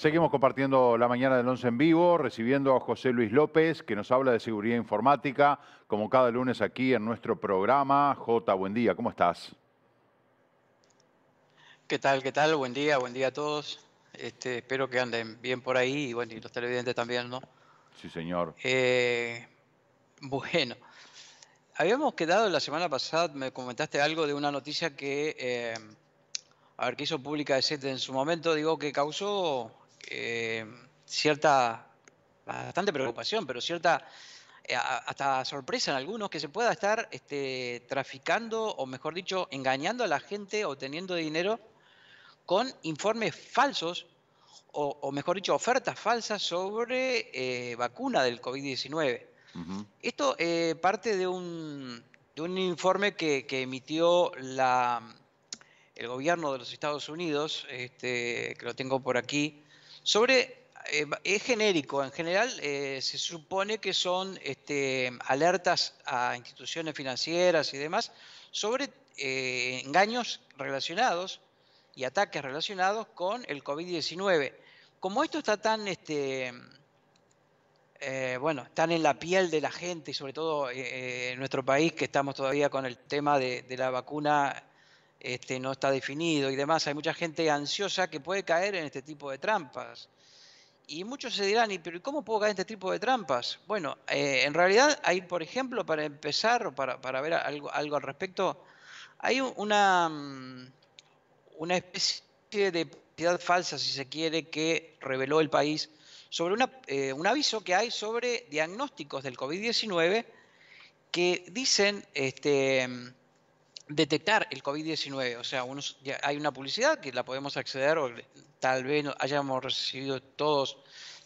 Seguimos compartiendo la mañana del 11 en vivo, recibiendo a José Luis López, que nos habla de seguridad informática, como cada lunes aquí en nuestro programa. J, buen día, ¿cómo estás? ¿Qué tal? ¿Qué tal? Buen día, buen día a todos. Este, espero que anden bien por ahí y, bueno, y los televidentes también, ¿no? Sí, señor. Eh, bueno, habíamos quedado la semana pasada, me comentaste algo de una noticia que... Eh, a ver, que hizo pública de en su momento, digo, que causó eh, cierta, bastante preocupación, pero cierta eh, hasta sorpresa en algunos, que se pueda estar este, traficando, o mejor dicho, engañando a la gente obteniendo dinero con informes falsos, o, mejor dicho, ofertas falsas sobre eh, vacuna del COVID-19. Esto parte de un, de un informe que, que, emitió la, el gobierno de los Estados Unidos, este, que lo tengo por aquí, sobre eh, es genérico. En general, eh, se supone que son este, alertas a instituciones financieras y demás sobre eh, engaños relacionados y ataques relacionados con el COVID-19. Como esto está tan, este, bueno, tan en la piel de la gente y sobre todo en nuestro país que estamos todavía con el tema de la vacuna este, no está definido y demás. Hay mucha gente ansiosa que puede caer en este tipo de trampas. Y muchos se dirán, ¿y pero cómo puedo caer en este tipo de trampas? Bueno, eh, en realidad hay, por ejemplo, para empezar, para, para ver algo, algo al respecto, hay una, mm, una especie de propiedad falsa, si se quiere, que reveló el país sobre eh, un aviso que hay sobre diagnósticos del COVID-19 que dicen este, detectar el COVID-19. O sea, hay una publicidad que la podemos acceder o tal vez hayamos recibido todos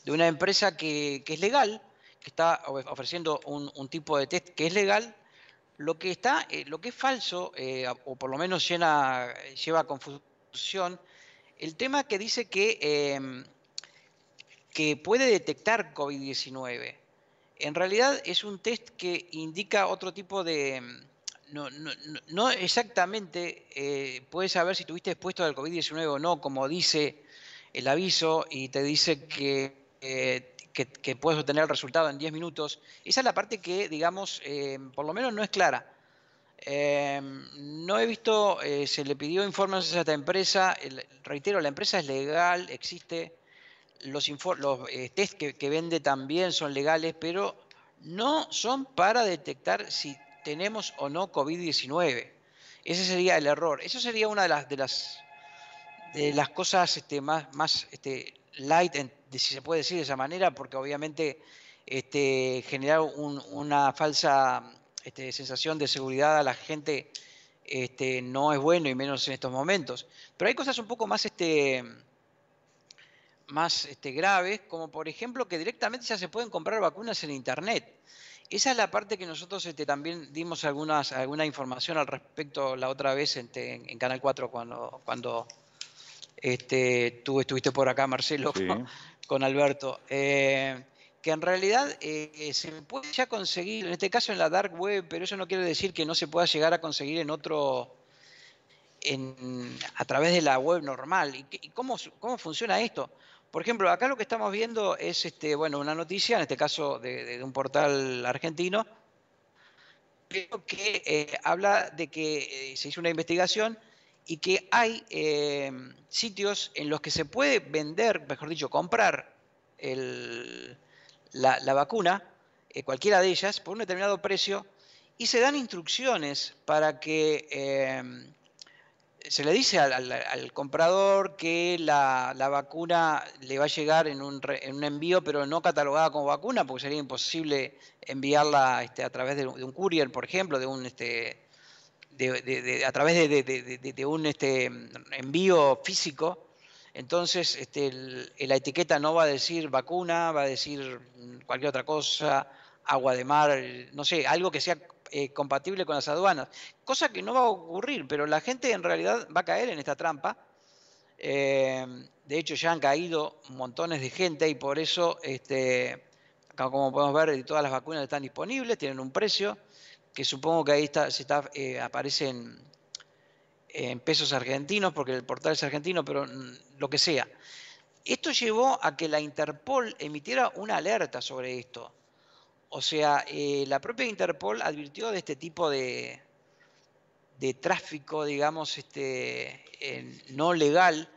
de una empresa que, es legal, que está ofreciendo un, tipo de test que es legal. Lo que, está, eh, lo que es falso, eh, o por lo menos llena, lleva a confusión, el tema que dice que, em, que puede detectar COVID-19. En realidad es un test que indica otro tipo de, em, no, no, exactamente eh, puedes saber si tuviste expuesto al COVID-19 o no, como dice el aviso y te dice que, eh, puedes obtener el resultado en 10 minutos. Esa es la parte que, digamos, eh, por lo menos no es clara. Em, no he visto, se le pidió informes a esta empresa, reitero, la empresa es legal, existe, los, test que, que vende también son legales, pero no son para detectar si tenemos o no COVID-19. Ese sería el error. Eso sería una de las, de las, de las cosas este, más, más este, light, si se puede decir de esa manera, porque obviamente este, generar una falsa sensación de seguridad a la gente no es bueno, y menos en estos momentos. Pero hay cosas un poco más, este, más graves, como por ejemplo que directamente ya se pueden comprar vacunas en Internet. Esa es la parte que nosotros este, también dimos algunas, alguna información al respecto la otra vez este, en, Canal 4 cuando, cuando este, tú estuviste por acá, Marcelo, con, Alberto. Eh, que en realidad eh, se puede ya conseguir, en este caso en la dark web, pero eso no quiere decir que no se pueda llegar a conseguir en otro, en, a través de la web normal. ¿Y, cómo funciona esto? Por ejemplo, acá lo que estamos viendo es este, bueno, una noticia, en este caso de, un portal argentino, que eh, habla de que eh, se hizo una investigación y que hay eh, sitios en los que se puede vender, mejor dicho, comprar la, vacuna, cualquiera de ellas, por un determinado precio, y se dan instrucciones para que se le dice al, comprador que la, vacuna le va a llegar en un, envío, pero no catalogada como vacuna, porque sería imposible enviarla este, a través de, un courier, por ejemplo, de un este, a través de, un este, envío físico. Entonces, la etiqueta no va a decir vacuna, va a decir cualquier otra cosa, agua de mar, no sé, algo que sea eh, compatible con las aduanas. Cosa que no va a ocurrir, pero la gente en realidad va a caer en esta trampa. Eh, de hecho, ya han caído montones de gente y por eso, este, como podemos ver, todas las vacunas están disponibles, tienen un precio, que supongo que ahí está, eh, aparecen en pesos argentinos, porque el portal es argentino, pero mm, lo que sea. Esto llevó a que la Interpol emitiera una alerta sobre esto o sea, eh, la propia Interpol advirtió de este tipo de, tráfico, digamos, este, no legal,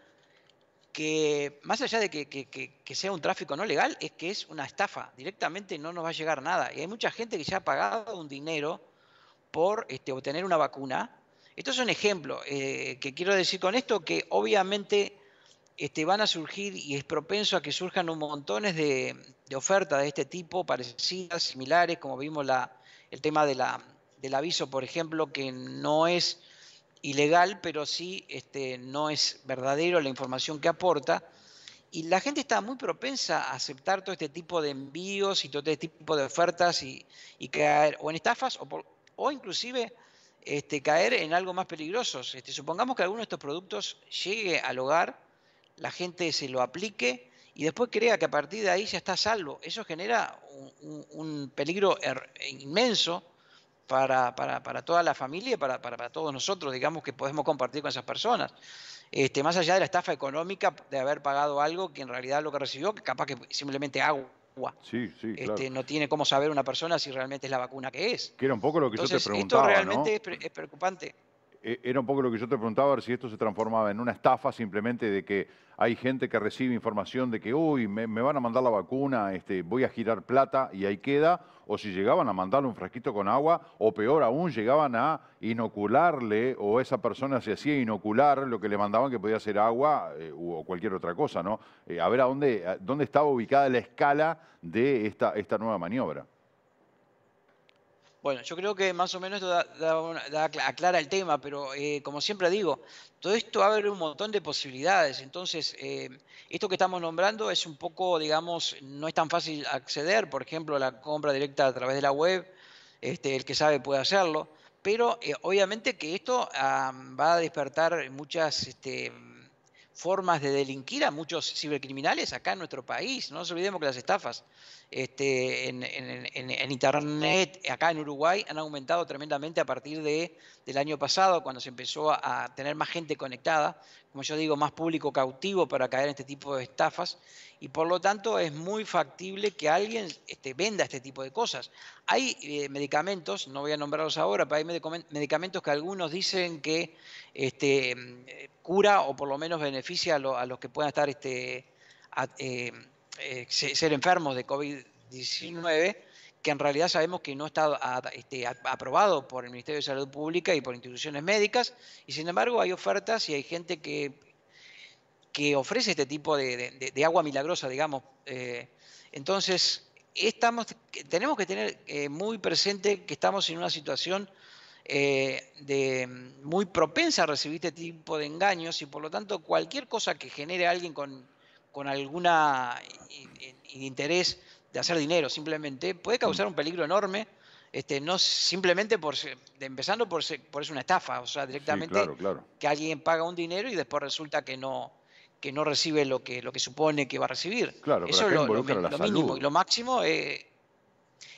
que más allá de que, sea un tráfico no legal, es que es una estafa, directamente no nos va a llegar nada. Y hay mucha gente que ya ha pagado un dinero por este, obtener una vacuna. Esto es un ejemplo eh, que quiero decir con esto que obviamente este, van a surgir y es propenso a que surjan un montones de, ofertas de este tipo, parecidas, similares, como vimos el tema del aviso, por ejemplo, que no es ilegal, pero sí este, no es verdadero la información que aporta. Y la gente está muy propensa a aceptar todo este tipo de envíos y todo este tipo de ofertas y, caer o en estafas o, inclusive este, caer en algo más peligroso. Este, supongamos que alguno de estos productos llegue al hogar la gente se lo aplique y después crea que a partir de ahí ya está salvo. Eso genera un, peligro er, inmenso para, toda la familia y para, todos nosotros, digamos, que podemos compartir con esas personas. Este, más allá de la estafa económica de haber pagado algo que en realidad lo que recibió, que capaz que simplemente agua. Sí, sí, este, No tiene cómo saber una persona si realmente es la vacuna que es. Que era un poco lo que yo preguntaba. Esto realmente es preocupante. E, era un poco lo que yo te preguntaba, a ver si esto se transformaba en una estafa simplemente de que hay gente que recibe información de que, uy, me, van a mandar la vacuna, este, voy a girar plata y ahí queda, o si llegaban a mandarle un frasquito con agua, o peor aún, llegaban a inocularle, o esa persona se hacía inocular lo que le mandaban que podía ser agua eh, o cualquier otra cosa, ¿no? Eh, a ver a dónde, dónde estaba ubicada la escala de esta, esta nueva maniobra. Bueno, yo creo que más o menos esto aclara el tema, pero eh, como siempre digo, todo esto a abre un montón de posibilidades. Entonces, eh, esto que estamos nombrando es un poco, digamos, no es tan fácil acceder, por ejemplo, la compra directa a través de la web, este, el que sabe puede hacerlo, pero eh, obviamente que esto ah, va a despertar muchas... Este, formas de delinquir a muchos cibercriminales acá en nuestro país. No nos olvidemos que las estafas este, en, Internet, acá en Uruguay, han aumentado tremendamente a partir de, del año pasado, cuando se empezó a tener más gente conectada como yo digo, más público cautivo para caer en este tipo de estafas y por lo tanto es muy factible que alguien este, venda este tipo de cosas. Hay eh, medicamentos, no voy a nombrarlos ahora, pero hay medicamentos que algunos dicen que este, mm, cura o por lo menos beneficia a, los que puedan estar este, eh, eh, ser enfermos de COVID-19 que en realidad sabemos que no está este, aprobado por el Ministerio de Salud Pública y por instituciones médicas, y sin embargo hay ofertas y hay gente que, que ofrece este tipo de, agua milagrosa, digamos. Eh, entonces, estamos, tenemos que tener eh, muy presente que estamos en una situación eh, de, muy propensa a recibir este tipo de engaños y por lo tanto cualquier cosa que genere alguien con, con algún interés hacer dinero simplemente, puede causar un peligro enorme. Este, no simplemente por empezando por, por es una estafa, o sea, directamente que alguien paga un dinero y después resulta que no, que no recibe lo que, lo que supone que va a recibir. Claro, Eso es lo, lo mínimo. Y lo máximo es, eh,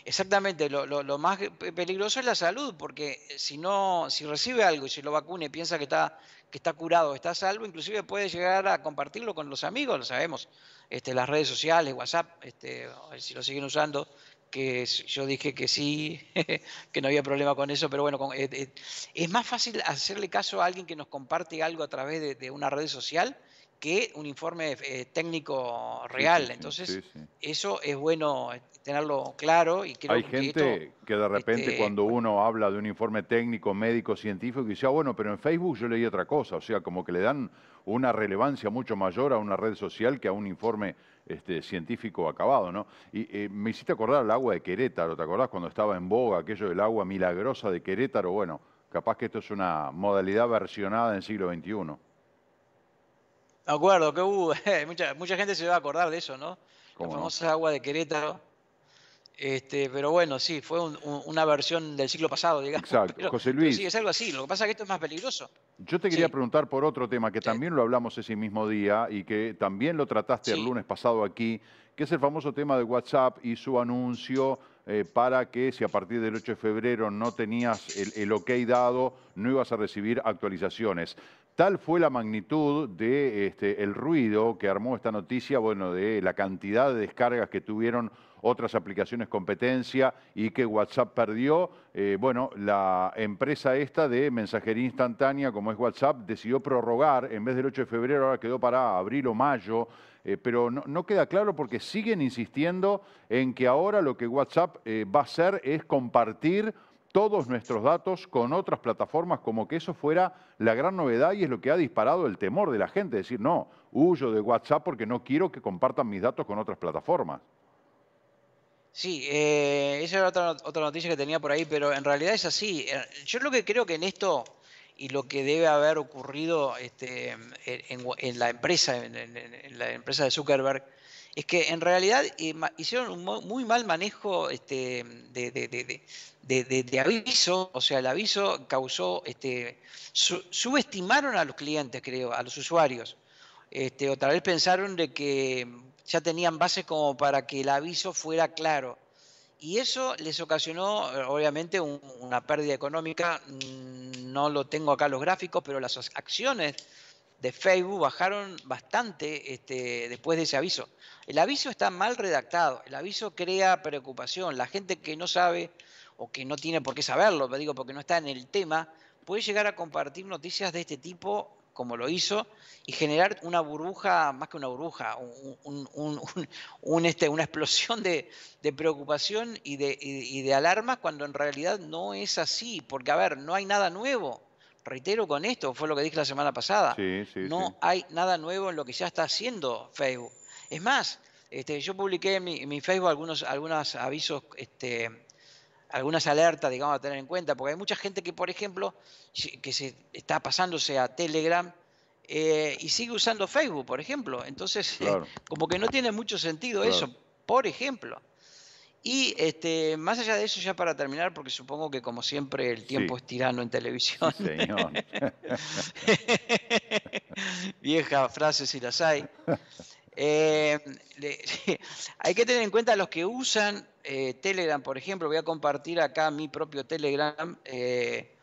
Exactamente, lo, más peligroso es la salud, porque eh, si no, si recibe algo y se lo vacune, y piensa que está, que está curado, está salvo, inclusive puede llegar a compartirlo con los amigos, lo sabemos, este, las redes sociales, WhatsApp, este, si lo siguen usando, que yo dije que sí, que no había problema con eso, pero bueno, eh, eh, es más fácil hacerle caso a alguien que nos comparte algo a través de una red social que un informe eh, técnico real. Entonces, eso es bueno eh, tenerlo claro. y creo Hay gente que de este, repente cuando uno habla de un informe técnico, médico, científico, y dice, ah, bueno, pero en Facebook yo leí otra cosa, o sea, como que le dan una relevancia mucho mayor a una red social que a un informe este, científico acabado, ¿no? Y eh, me hiciste acordar el agua de Querétaro, ¿te acordás cuando estaba en boga aquello del agua milagrosa de Querétaro? Bueno, capaz que esto es una modalidad versionada en el siglo XXI acuerdo que hubo, eh, mucha, mucha gente se va a acordar de eso, ¿no? La famosa agua de Querétaro. Este, pero bueno, sí, fue una versión del siglo pasado, digamos. Exacto, José Luis. sí, es algo así. Lo que pasa es que esto es más peligroso. Yo te quería preguntar por otro tema que también lo hablamos ese mismo día y que también lo trataste el lunes pasado aquí, que es el famoso tema de WhatsApp y su anuncio eh, para que si a partir del 8 de febrero no tenías el, el, ok dado, no ibas a recibir actualizaciones. Tal fue la magnitud de este, ruido que armó esta noticia, bueno, de la cantidad de descargas que tuvieron otras aplicaciones competencia y que WhatsApp perdió. Eh, bueno, la empresa esta de mensajería instantánea, como es WhatsApp, decidió prorrogar, en vez del 8 de febrero, ahora quedó para abril o mayo, eh, pero no, queda claro porque siguen insistiendo en que ahora lo que WhatsApp eh, va a hacer es compartir todos nuestros datos con otras plataformas como que eso fuera la gran novedad y es lo que ha disparado el temor de la gente, decir, no, huyo de WhatsApp porque no quiero que compartan mis datos con otras plataformas. Sí, eh, esa era otra, noticia que tenía por ahí, pero en realidad es así. Eh, yo lo que creo que en esto y lo que debe haber ocurrido este, en, la empresa, en la empresa de Zuckerberg, es que en realidad eh, hicieron un muy mal manejo este, de, aviso, o sea, el aviso causó, este, subestimaron a los clientes, creo, a los usuarios. Este, otra vez pensaron de que ya tenían bases como para que el aviso fuera claro. Y eso les ocasionó, obviamente, una pérdida económica. Mm, no lo tengo acá los gráficos, pero las acciones de Facebook bajaron bastante este, después de ese aviso. El aviso está mal redactado, el aviso crea preocupación. La gente que no sabe o que no tiene por qué saberlo, digo, porque no está en el tema, puede llegar a compartir noticias de este tipo como lo hizo, y generar una burbuja, más que una burbuja, un, este, una explosión de, preocupación y de, y de alarmas cuando en realidad no es así, porque a ver, no hay nada nuevo reitero con esto, fue lo que dije la semana pasada, no hay nada nuevo en lo que ya está haciendo Facebook. Es más, este, yo publiqué en mi, Facebook algunos, algunos avisos, este, algunas alertas, digamos, a tener en cuenta, porque hay mucha gente que, por ejemplo, que se está pasándose a Telegram eh, y sigue usando Facebook, por ejemplo. Entonces, como que no tiene mucho sentido eso, por ejemplo. Y este, más allá de eso, ya para terminar, porque supongo que como siempre el tiempo es tirano en televisión. señor. Viejas frases si las hay. Eh, hay que tener en cuenta los que usan eh, Telegram, por ejemplo, voy a compartir acá mi propio Telegram, eh,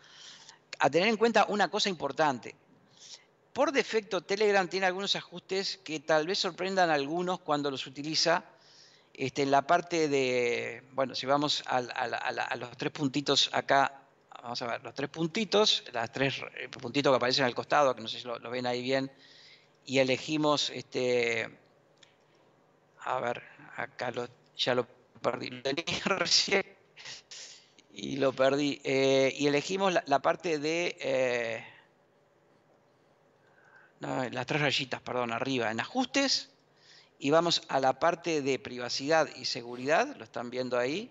a tener en cuenta una cosa importante. Por defecto, Telegram tiene algunos ajustes que tal vez sorprendan a algunos cuando los utiliza en este, la parte de, bueno, si vamos a, los tres puntitos acá, vamos a ver, los tres puntitos, las tres eh, puntitos que aparecen al costado, que no sé si lo, ven ahí bien, y elegimos, este, a ver, acá ya lo perdí, y lo perdí, eh, y elegimos la, parte de... Eh, no, las tres rayitas, perdón, arriba, en ajustes, y vamos a la parte de privacidad y seguridad, lo están viendo ahí,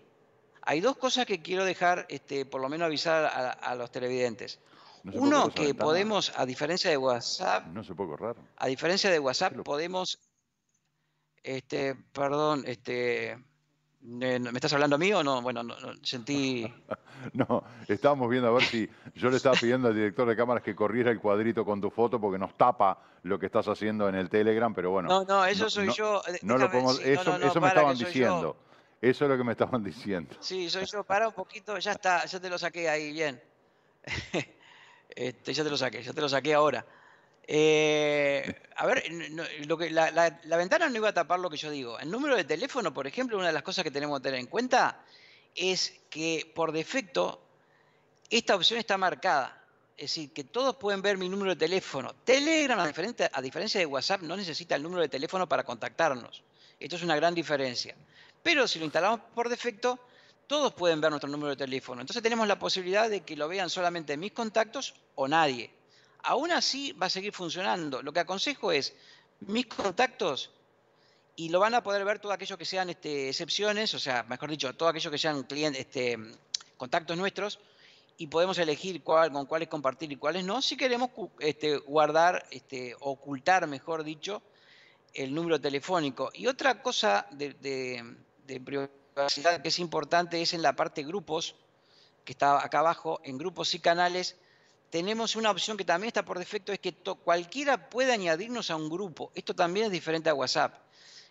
hay dos cosas que quiero dejar, este, por lo menos avisar a, los televidentes. Uno, que podemos, a diferencia de WhatsApp, no se A diferencia de WhatsApp, podemos, este, perdón, este, eh, ¿Me estás hablando a mí o no? Bueno, sentí... no, estábamos viendo a ver si yo le estaba pidiendo al director de cámaras que corriera el cuadrito con tu foto porque nos tapa lo que estás haciendo en el Telegram, pero bueno. No, no, eso soy yo. eso, me estaban diciendo. Eso es lo que me estaban diciendo. Sí, soy yo. Para un poquito, ya está, ya te lo saqué ahí, bien. este, ya te lo saqué, ya te lo saqué ahora. Eh, a ver, lo que, la, ventana no iba a tapar lo que yo digo. El número de teléfono, por ejemplo, una de las cosas que tenemos que tener en cuenta es que por defecto esta opción está marcada. Es decir, que todos pueden ver mi número de teléfono. Telegram, a, a diferencia de WhatsApp, no necesita el número de teléfono para contactarnos. Esto es una gran diferencia. Pero si lo instalamos por defecto, todos pueden ver nuestro número de teléfono. Entonces tenemos la posibilidad de que lo vean solamente mis contactos o nadie aún así va a seguir funcionando. Lo que aconsejo es mis contactos y lo van a poder ver todos aquellos que sean este, excepciones, o sea, mejor dicho, todos aquellos que sean clientes, este, contactos nuestros y podemos elegir cuál, con cuáles compartir y cuáles no, si queremos este, guardar, ocultar, mejor dicho, el número telefónico. Y otra cosa de, de, privacidad que es importante es en la parte grupos, que está acá abajo, en grupos y canales, tenemos una opción que también está por defecto, es que cualquiera puede añadirnos a un grupo. Esto también es diferente a WhatsApp.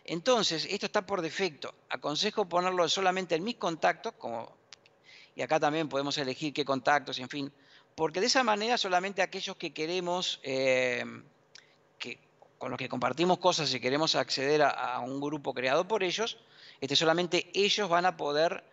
Entonces, esto está por defecto. Aconsejo ponerlo solamente en mis contactos, como, y acá también podemos elegir qué contactos, en fin, porque de esa manera solamente aquellos que queremos, eh, que, con los que compartimos cosas y queremos acceder a, un grupo creado por ellos, este, solamente ellos van a poder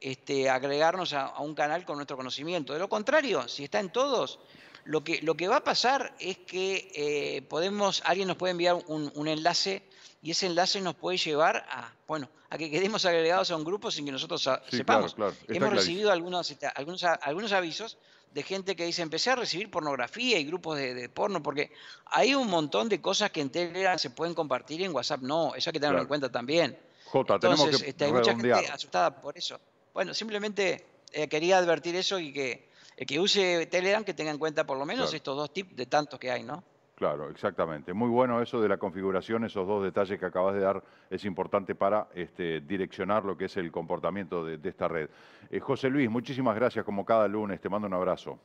este, agregarnos a, un canal con nuestro conocimiento. De lo contrario, si está en todos, lo que, lo que va a pasar es que eh, podemos, alguien nos puede enviar un, enlace y ese enlace nos puede llevar a, bueno, a que quedemos agregados a un grupo sin que nosotros sepamos. Hemos recibido algunos, este, algunos, algunos avisos de gente que dice, empecé a recibir pornografía y grupos de, porno, porque hay un montón de cosas que en Telegram se pueden compartir en WhatsApp no, eso hay que tenerlo en cuenta también. Jota, tenemos que este, hay mucha gente asustada por eso. Bueno, simplemente eh, quería advertir eso y que eh, que use Telegram que tenga en cuenta por lo menos estos dos tips de tantos que hay, ¿no? Claro, exactamente. Muy bueno eso de la configuración, esos dos detalles que acabas de dar es importante para este, direccionar lo que es el comportamiento de, esta red. Eh, José Luis, muchísimas gracias como cada lunes, te mando un abrazo.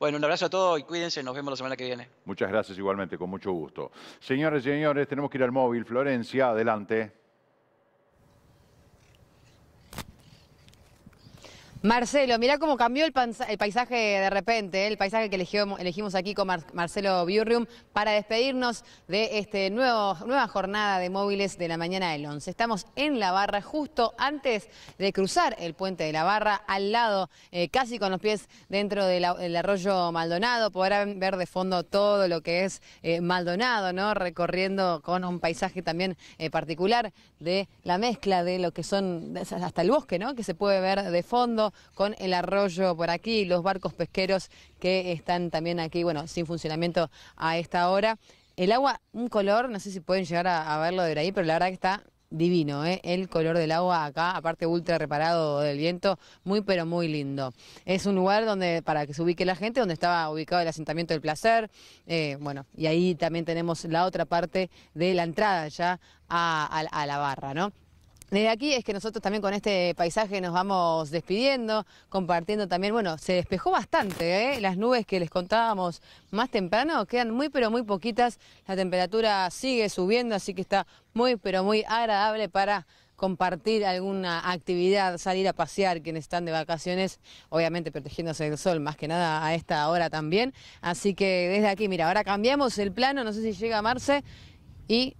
Bueno, un abrazo a todos y cuídense, nos vemos la semana que viene. Muchas gracias igualmente, con mucho gusto. Señores y señores, tenemos que ir al móvil. Florencia, adelante. Marcelo, mirá cómo cambió el, paisaje de repente, ¿eh? el paisaje que elegimos, aquí con Marcelo Biurrium para despedirnos de esta nueva jornada de móviles de la mañana del 11. Estamos en La Barra, justo antes de cruzar el puente de La Barra, al lado, eh, casi con los pies dentro del arroyo Maldonado. Podrán ver de fondo todo lo que es eh, Maldonado, ¿no? recorriendo con un paisaje también particular de la mezcla de lo que son, hasta el bosque, ¿no? que se puede ver de fondo con el arroyo por aquí, los barcos pesqueros que están también aquí, bueno, sin funcionamiento a esta hora. El agua, un color, no sé si pueden llegar a, verlo de ahí, pero la verdad que está divino, ¿eh? el color del agua acá, aparte ultra reparado del viento, muy pero muy lindo. Es un lugar donde, para que se ubique la gente, donde estaba ubicado el asentamiento del placer, eh, bueno, y ahí también tenemos la otra parte de la entrada ya a la barra, ¿no? Desde aquí es que nosotros también con este paisaje nos vamos despidiendo, compartiendo también, bueno, se despejó bastante, ¿eh? las nubes que les contábamos más temprano quedan muy pero muy poquitas, la temperatura sigue subiendo, así que está muy pero muy agradable para compartir alguna actividad, salir a pasear quienes están de vacaciones, obviamente protegiéndose del sol, más que nada a esta hora también. Así que desde aquí, mira, ahora cambiamos el plano, no sé si llega a Marce, y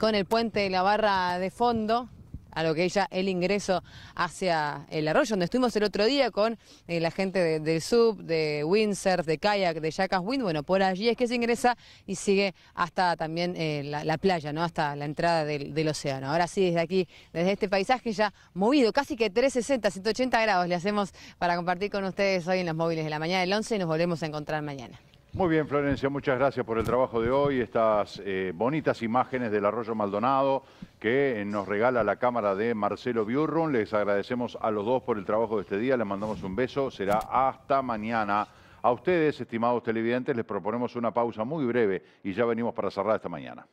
con el puente de la barra de fondo, a lo que ya el ingreso hacia el arroyo, donde estuvimos el otro día con eh, la gente de, del sub, de windsurf, de kayak, de Jackass Wind. Bueno, por allí es que se ingresa y sigue hasta también eh, la, playa, ¿no? Hasta la entrada del, del, océano. Ahora sí, desde aquí, desde este paisaje ya movido, casi que 360, 180 grados le hacemos para compartir con ustedes hoy en los móviles de la mañana del 11 y nos volvemos a encontrar mañana. Muy bien, Florencia, muchas gracias por el trabajo de hoy, estas eh, bonitas imágenes del arroyo Maldonado que nos regala la cámara de Marcelo Biurrun. Les agradecemos a los dos por el trabajo de este día, les mandamos un beso, será hasta mañana. A ustedes, estimados televidentes, les proponemos una pausa muy breve y ya venimos para cerrar esta mañana.